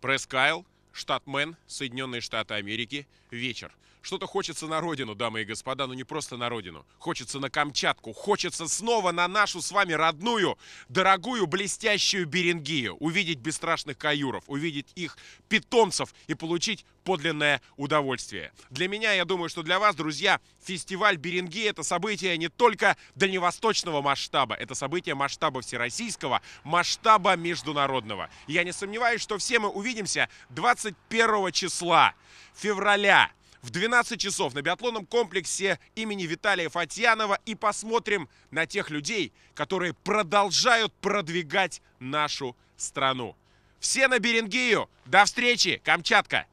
Прескайл, штат Мэн, Соединенные Штаты Америки, вечер. Что-то хочется на родину, дамы и господа, но не просто на родину. Хочется на Камчатку, хочется снова на нашу с вами родную, дорогую, блестящую Берингию. Увидеть бесстрашных каюров, увидеть их питомцев и получить подлинное удовольствие. Для меня, я думаю, что для вас, друзья, фестиваль Беринги – это событие не только дальневосточного масштаба, это событие масштаба всероссийского, масштаба международного. Я не сомневаюсь, что все мы увидимся 21 числа февраля в 12 часов на биатлонном комплексе имени Виталия Фатьянова и посмотрим на тех людей, которые продолжают продвигать нашу страну. Все на Берингию. До встречи, Камчатка!